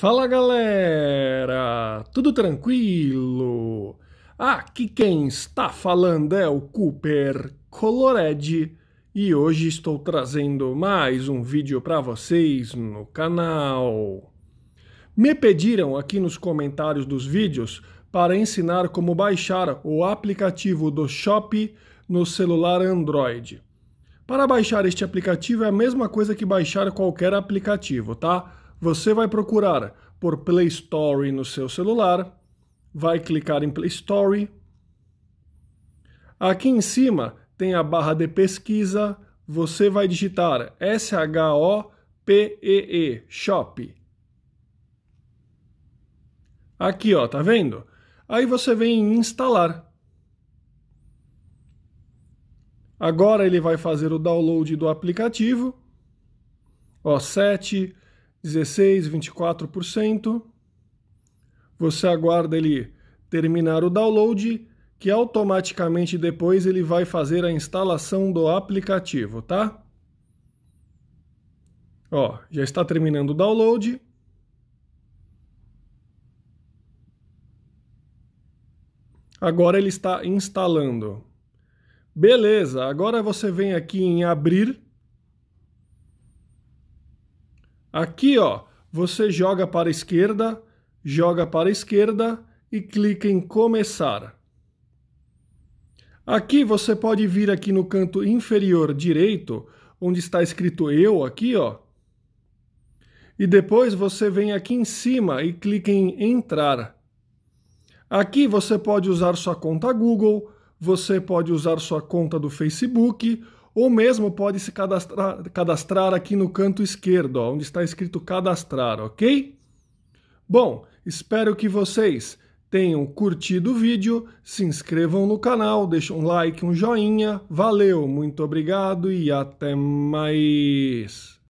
Fala galera, tudo tranquilo? Aqui quem está falando é o Cooper Colored e hoje estou trazendo mais um vídeo para vocês no canal. Me pediram aqui nos comentários dos vídeos para ensinar como baixar o aplicativo do Shop no celular Android. Para baixar este aplicativo é a mesma coisa que baixar qualquer aplicativo, tá? Você vai procurar por Play Store no seu celular, vai clicar em Play Store. Aqui em cima tem a barra de pesquisa, você vai digitar S-H-O-P-E-E, Shop. Aqui, ó, tá vendo? Aí você vem em instalar. Agora ele vai fazer o download do aplicativo. Ó, 7 16, 24%. Você aguarda ele terminar o download, que automaticamente depois ele vai fazer a instalação do aplicativo, tá? Ó, já está terminando o download. Agora ele está instalando. Beleza, agora você vem aqui em abrir Aqui, ó, você joga para a esquerda, joga para a esquerda e clica em começar. Aqui você pode vir aqui no canto inferior direito, onde está escrito eu aqui, ó. E depois você vem aqui em cima e clica em entrar. Aqui você pode usar sua conta Google, você pode usar sua conta do Facebook ou mesmo pode se cadastrar, cadastrar aqui no canto esquerdo, ó, onde está escrito cadastrar, ok? Bom, espero que vocês tenham curtido o vídeo, se inscrevam no canal, deixem um like, um joinha. Valeu, muito obrigado e até mais!